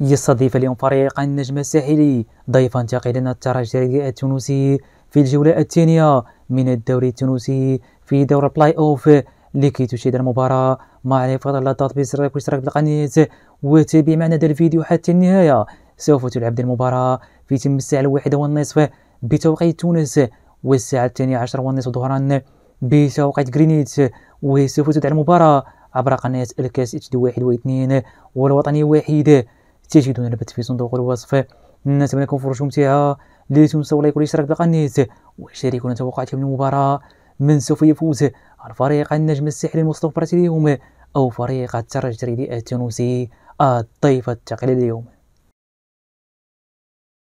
يستضيف اليوم فريق النجم الساحلي ضيفا ثقيلا الترجي التونسي في الجولة الثانية من الدوري التونسي في دور بلاي اوف لكي تشاهد المباراة مع الحفاظ على التطبيق واشتراك بالقناة وتابع معنا هذا الفيديو حتى النهاية سوف تلعب المباراة في تم الساعة الواحدة والنصف بتوقيت تونس والساعة الثانية عشر والنصف ظهرا بتوقيت جرينيت وسوف تدعى المباراة عبر قناة الكاس اتش دي واحد واثنين والوطني واحد تجدون لبث في صندوق الوصف الناس بنكم فرشهم تاعها لا تنسوا لايك والاشتراك بالقناة وشاركونا توقعاتكم للمباراة من سوف يفوز الفريق النجم السحري المصطفى البرازيلي اليوم أو فريق الترجي التونسي الضيف التقليدي اليوم